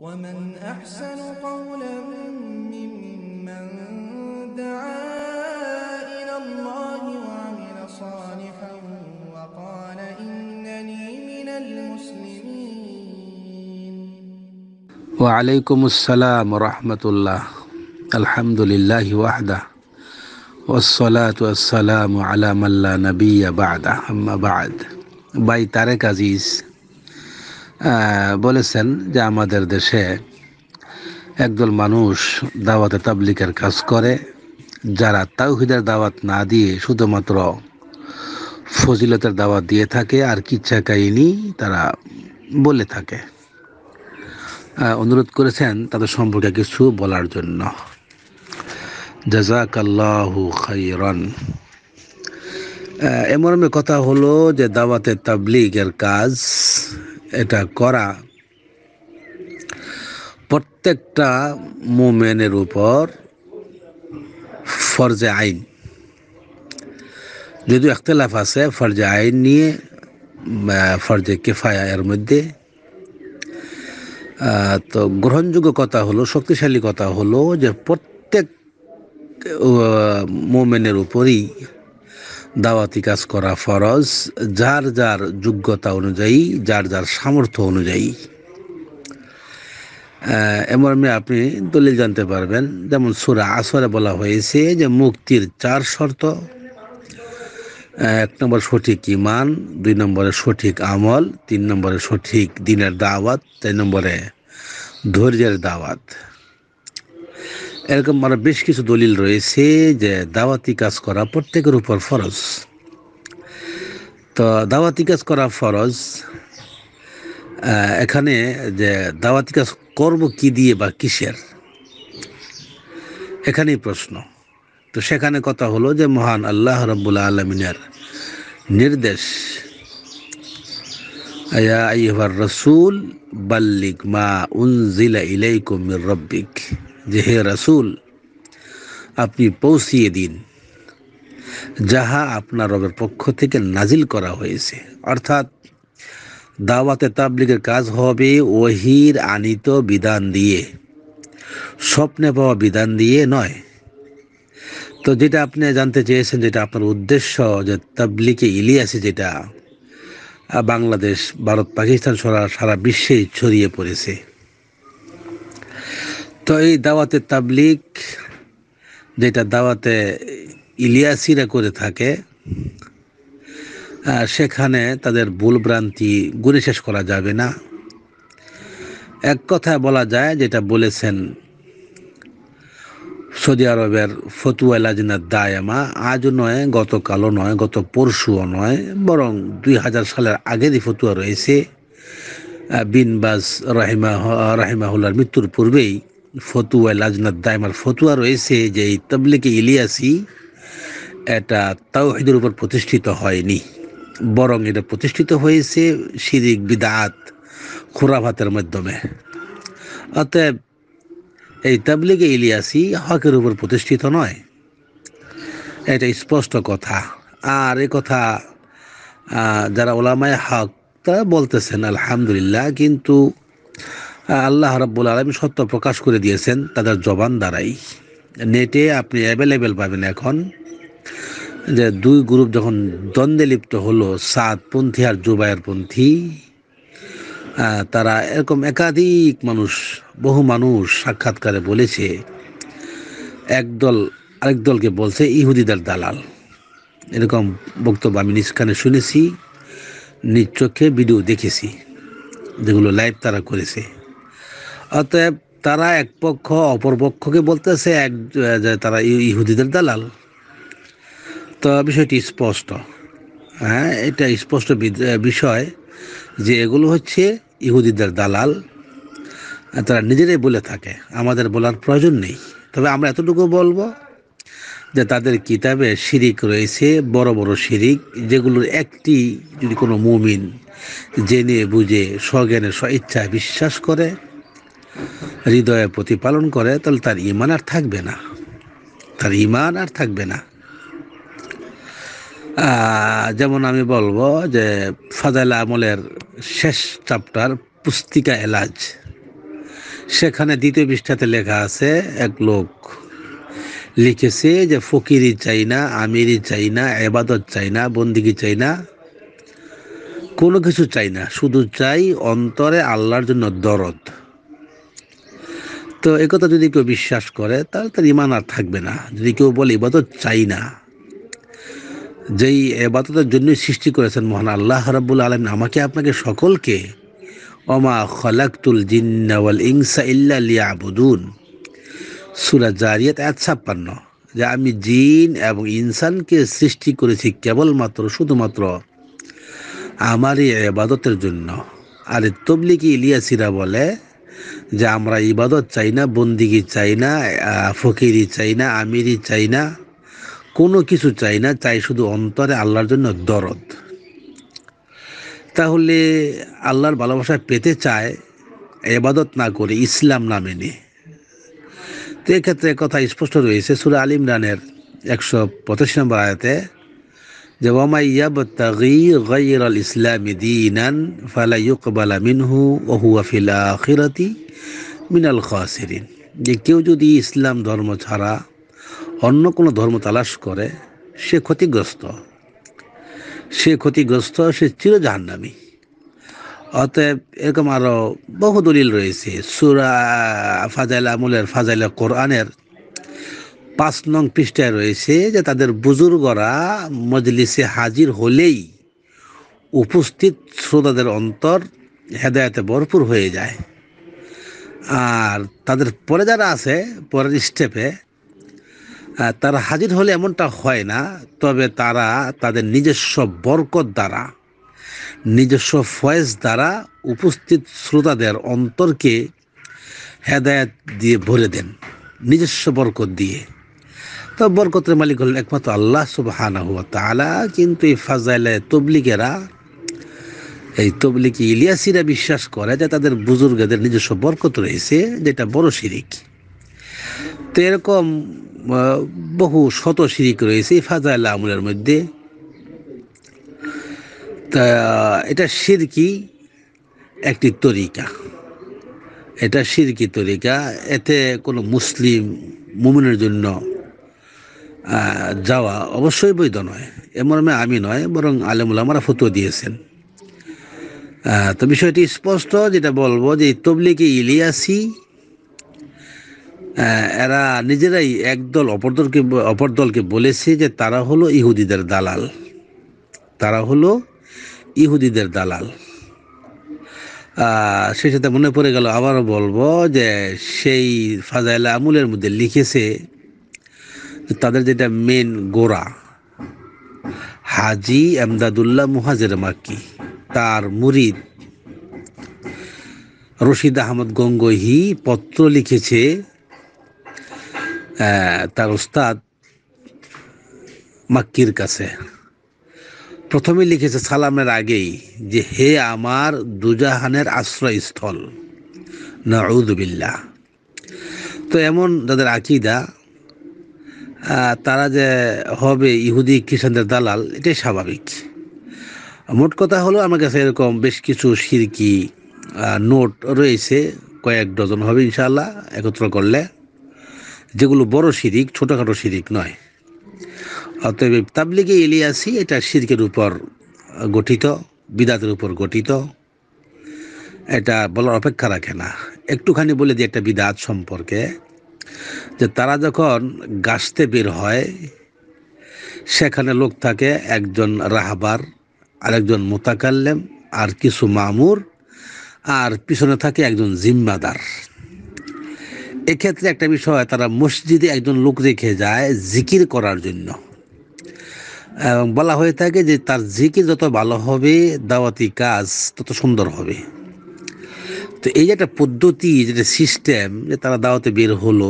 ومن أحسن قولا ممن دعا إلى الله وعمل صالحا وقال إنني من المسلمين وعليكم السلام ورحمة الله الحمد لله وحده والصلاة والسلام على من لا نبي بعده أما بعد باي تارك عزيز বলেছেন যে আমাদের দেশে একদল মানুষ দাওয়াতে তাবলিকের কাজ করে যারা তাওহিদের দাওয়াত না দিয়ে শুধুমাত্র ফজিলতের দাওয়াত দিয়ে থাকে আর কিচ্ছা কাহিনি তারা বলে থাকে অনুরোধ করেছেন তাদের সম্পর্কে কিছু বলার জন্য খাইরন এমন কথা হলো যে দাওয়াতে তাবলিগের কাজ এটা করা প্রত্যেকটা মোমেনের উপর ফরজে আইন যদিও একতলাফ আছে ফরজে আইন নিয়ে ফরজে কেফায়া এর মধ্যে তো গ্রহণযোগ্য কথা হলো শক্তিশালী কথা হলো যে প্রত্যেক মোমেনের উপরই দাওয়াতি কাজ করা ফরজ যার যার যোগ্যতা অনুযায়ী যার যার সামর্থ্য অনুযায়ী এমন আপনি দলিল জানতে পারবেন যেমন সুরা আসরে বলা হয়েছে যে মুক্তির চার শর্ত এক নম্বর সঠিক ইমান দুই নম্বরে সঠিক আমল তিন নম্বরে সঠিক দিনের দাওয়াত চার নম্বরে ধৈর্যের দাওয়াত এরকম আরো মানে বেশ কিছু দলিল রয়েছে যে দাওয়াতি কাজ করা প্রত্যেকের উপর ফরজ তো দাওয়াতি কাজ করা ফরজ এখানে যে দাওয়াতি কাজ করব কি দিয়ে বা কিসের এখানেই প্রশ্ন তো সেখানে কথা হলো যে মহান আল্লাহ রব্বুল আলমিনের নির্দেশ আয়া রসুল বাল্লিক মা উনজিলা ইলাইকুমির রব্বিক যে হে রাসুল আপনি পৌঁছিয়ে দিন যাহা আপনার রবের পক্ষ থেকে নাজিল করা হয়েছে অর্থাৎ দাওয়াতে তাবলিগের কাজ হবে ওহির আনিত বিধান দিয়ে স্বপ্নে পাওয়া বিধান দিয়ে নয় তো যেটা আপনি জানতে চেয়েছেন যেটা আপনার উদ্দেশ্য যে তাবলিকে ইলিয়াসে যেটা বাংলাদেশ ভারত পাকিস্তান সারা সারা বিশ্বে ছড়িয়ে পড়েছে তো এই দাওয়াতে তাবলিক যেটা দাওয়াতে ইলিয়াসিরা করে থাকে সেখানে তাদের ভুলভ্রান্তি গুলি শেষ করা যাবে না এক কথায় বলা যায় যেটা বলেছেন সৌদি আরবের ফতুয়া লাজিনা দায়ামা আজও নয় গতকালও নয় গত পরশুও নয় বরং দুই হাজার সালের আগেরই ফতুয়া রয়েছে বিনবাস রাহিমা রাহিমাহুল্লার মৃত্যুর পূর্বেই ফতুয়া লাজনাত দায়মার ফতুয়া রয়েছে যে এই তবলিকে ইলিয়াসি এটা তাওহিদের উপর প্রতিষ্ঠিত হয়নি বরং এটা প্রতিষ্ঠিত হয়েছে সিরিক বিদাত খুরাভাতের মাধ্যমে অতএব এই তাবলিগে ইলিয়াসি হকের উপর প্রতিষ্ঠিত নয় এটা স্পষ্ট কথা আর এ কথা যারা ওলামায় হক তারা বলতেছেন আলহামদুলিল্লাহ কিন্তু আল্লাহ রাব্বুল আলমী সত্য প্রকাশ করে দিয়েছেন তাদের জবান দ্বারাই নেটে আপনি অ্যাভেলেবেল পাবেন এখন যে দুই গ্রুপ যখন দ্বন্দ্বে লিপ্ত হলো সাদপন্থী আর পন্থী তারা এরকম একাধিক মানুষ বহু মানুষ সাক্ষাৎকারে বলেছে একদল আরেক দলকে বলছে ইহুদিদের দালাল এরকম বক্তব্য আমি নিষ্কানে শুনেছি নিজ চোখে ভিডিও দেখেছি যেগুলো লাইভ তারা করেছে অতএব তারা এক পক্ষ অপর পক্ষকে বলতেছে এক তারা ইহুদিদের দালাল তো বিষয়টি স্পষ্ট হ্যাঁ এটা স্পষ্ট বিষয় যে এগুলো হচ্ছে ইহুদিদের দালাল তারা নিজেরাই বলে থাকে আমাদের বলার প্রয়োজন নেই তবে আমরা এতটুকু বলবো যে তাদের কিতাবে শিরিক রয়েছে বড় বড় শিরিক যেগুলোর একটি যদি কোনো মুমিন জেনে বুঝে স্বজ্ঞানে স্ব ইচ্ছায় বিশ্বাস করে হৃদয়ে প্রতিপালন করে তাহলে তার ইমান আর থাকবে না তার ইমান আর থাকবে না যেমন আমি বলবো যে ফাজাইল আমলের শেষ চাপটার পুস্তিকা এলাজ সেখানে দ্বিতীয় পৃষ্ঠাতে লেখা আছে এক লোক লিখেছে যে ফকিরি চাই না আমিরি চাই না এবাদত চাই না বন্দিগি চাই না কোনো কিছু চাই না শুধু চাই অন্তরে আল্লাহর জন্য দরদ তো একথা যদি কেউ বিশ্বাস করে তাহলে তার ইমান আর থাকবে না যদি কেউ বলে এবাদত চাই না যেই এবাদতের জন্যই সৃষ্টি করেছেন মহান আল্লাহ রাবুল আলম আমাকে আপনাকে সকলকে অমা খলাকুল জিন্নাওয়াল ইংসা ইল্লা লিয়াবুদুন সুরা জারিয়াত এক ছাপ্পান্ন যে আমি জিন এবং ইনসানকে সৃষ্টি করেছি কেবলমাত্র শুধুমাত্র আমারই এবাদতের জন্য আর তবলিকি ইলিয়াসিরা বলে যে আমরা ইবাদত চাই না বন্দিগি চাই না ফকিরি চাই না আমিরি চাই না কোনো কিছু চাই না চাই শুধু অন্তরে আল্লাহর জন্য দরদ তাহলে আল্লাহর ভালোবাসা পেতে চায় এবাদত না করে ইসলাম না মেনে তো এক্ষেত্রে কথা স্পষ্ট রয়েছে সুরা আল ইমরানের একশো পঁচাশি নম্বর আয়াতে যে ওয়ামা ইয়াবতাগি গায়রাল ইসলামি দিনান ফালা ইউকবালা মিনহু ওয়া হুয়া ফিল আখিরাতি মিনাল খাসিরিন যে কেউ যদি ইসলাম ধর্ম ছাড়া অন্য কোনো ধর্ম তালাশ করে সে ক্ষতিগ্রস্ত সে ক্ষতিগ্রস্ত সে চির জাহান্নামী অতএব এরকম আরও বহু দলিল রয়েছে সুরা ফাজাইলা আমলের ফাজাইলা কোরআনের পাঁচ নং পৃষ্ঠায় রয়েছে যে তাদের বুজুর্গরা মজলিসে হাজির হলেই উপস্থিত শ্রোতাদের অন্তর হেদায়তে ভরপুর হয়ে যায় আর তাদের পরে যারা আছে পরের স্টেপে তারা হাজির হলে এমনটা হয় না তবে তারা তাদের নিজস্ব বরকত দ্বারা নিজস্ব ফয়েজ দ্বারা উপস্থিত শ্রোতাদের অন্তরকে হেদায়ত দিয়ে ভরে দেন নিজস্ব বরকত দিয়ে তো বরকতের মালিক হলেন একমাত্র আল্লাহ সুবাহানা হুয়া তালা কিন্তু এই ফাজাইলে তবলিকেরা এই তবলিকি ইলিয়াসিরা বিশ্বাস করে যে তাদের বুজুর্গদের নিজস্ব বরকত রয়েছে যেটা বড় শিরিক তো এরকম বহু শত শিরিক রয়েছে এই ফাজাইল আমলের মধ্যে তা এটা শিরকি একটি তরিকা এটা শিরকি তরিকা এতে কোনো মুসলিম মুমিনের জন্য যাওয়া অবশ্যই বৈধ নয় এমনমে আমি নয় বরং আলেমুলামারা ফতুয়া দিয়েছেন তো বিষয়টি স্পষ্ট যেটা বলবো যে তবলিকে ইলিয়াসি এরা নিজেরাই একদল অপরদলকে অপর দলকে বলেছে যে তারা হলো ইহুদিদের দালাল তারা হলো ইহুদিদের দালাল সেই সাথে মনে পড়ে গেল আবারও বলবো যে সেই ফাজাইলা আমুলের মধ্যে লিখেছে তাদের যেটা মেন গোড়া হাজি আমদাদুল্লাহ মুহাজের মাক্কি তার মুরিদ রশিদ আহমদ গঙ্গহি পত্র লিখেছে তার ওস্তাদ মাক্কির কাছে প্রথমে লিখেছে সালামের আগেই যে হে আমার দুজাহানের আশ্রয়স্থল বিল্লাহ তো এমন তাদের আকিদা তারা যে হবে ইহুদি খ্রিস্টানদের দালাল এটাই স্বাভাবিক মোট কথা হলো আমার কাছে এরকম বেশ কিছু সিরকি নোট রয়েছে কয়েক ডজন হবে ইনশাল্লাহ একত্র করলে যেগুলো বড় শিরিক ছোটোখাটো শিরিক নয় অতএব তাবলিগে ইলিয়াসি এটা সিরকের উপর গঠিত বিদাতের উপর গঠিত এটা বলার অপেক্ষা রাখে না একটুখানি বলে দিই একটা বিদাত সম্পর্কে যে তারা যখন গাছতে বের হয় সেখানে লোক থাকে একজন রাহাবার আরেকজন মোতাকাল্লেম আর কিছু মামুর আর পিছনে থাকে একজন জিম্মাদার এক্ষেত্রে একটা বিষয় তারা মসজিদে একজন লোক রেখে যায় জিকির করার জন্য এবং বলা হয়ে থাকে যে তার জিকির যত ভালো হবে দাওয়াতি কাজ তত সুন্দর হবে তো এই একটা পদ্ধতি যেটা সিস্টেম যে তারা দাওয়াতে বের হলো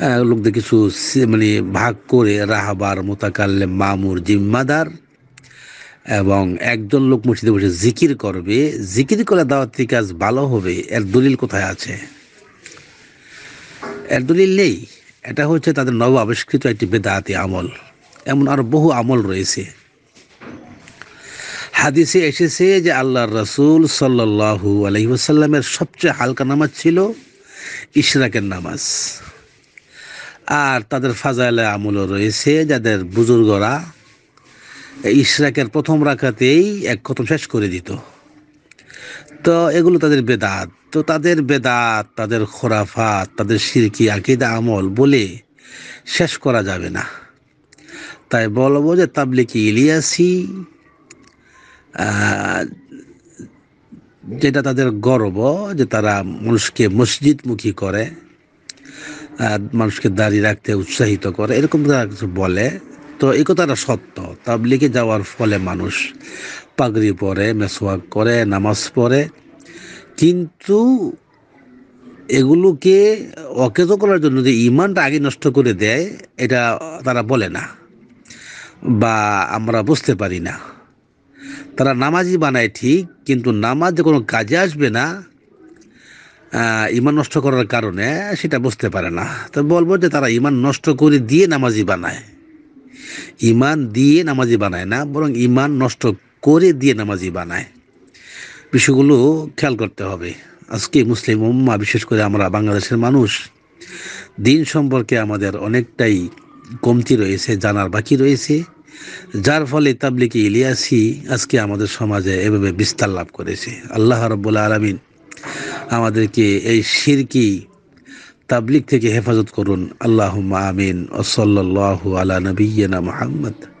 হ্যাঁ, লোকদের কিছু মানে ভাগ করে রাহাবার মোতাকাল্লে মামুর জিম্মাদার এবং একজন লোক মসজিদে বসে জিকির করবে জিকির করলে দাওয়াতি কাজ ভালো হবে এর দলিল কোথায় আছে এর দলিল নেই এটা হচ্ছে তাদের নব আবিষ্কৃত একটি বেদাতি আমল এমন আরও বহু আমল রয়েছে হাদিসে এসেছে যে আল্লাহ রসুল সাল্লাহু আলহিউসাল্লামের সবচেয়ে হালকা নামাজ ছিল ইশরাকের নামাজ আর তাদের ফাজাইলে আমলও রয়েছে যাদের বুজুর্গরা ইশরাকের প্রথম রাখাতেই এক কথম শেষ করে দিত তো এগুলো তাদের বেদাত তো তাদের বেদাত তাদের খোরাফাত তাদের সিরকি আকিদা আমল বলে শেষ করা যাবে না তাই বলবো যে তাবলিকি ইলিয়াসি যেটা তাদের গর্ব যে তারা মানুষকে মসজিদমুখী করে মানুষকে দাঁড়িয়ে রাখতে উৎসাহিত করে এরকম তারা কিছু বলে তো এ কথাটা সত্য তাবলিগে যাওয়ার ফলে মানুষ পাগড়ি পরে মেসোয়াক করে নামাজ পড়ে কিন্তু এগুলোকে অকেজ করার জন্য যে ইমানটা আগে নষ্ট করে দেয় এটা তারা বলে না বা আমরা বুঝতে পারি না তারা নামাজই বানায় ঠিক কিন্তু নামাজ কোনো কাজে আসবে না ইমান নষ্ট করার কারণে সেটা বুঝতে পারে না তো বলবো যে তারা ইমান নষ্ট করে দিয়ে নামাজি বানায় ইমান দিয়ে নামাজি বানায় না বরং ইমান নষ্ট করে দিয়ে নামাজি বানায় বিষয়গুলো খেয়াল করতে হবে আজকে মুসলিম উম্মা বিশেষ করে আমরা বাংলাদেশের মানুষ দিন সম্পর্কে আমাদের অনেকটাই কমতি রয়েছে জানার বাকি রয়েছে যার ফলে তাবলিকি ইলিয়াসি আজকে আমাদের সমাজে এভাবে বিস্তার লাভ করেছে আল্লাহ রব্বুল আলমিন আমাদেরকে এই শিরকি তাবলিক থেকে হেফাজত করুন আল্লাহ আমিন সাল্লাহ আলা নবীনা মোহাম্মদ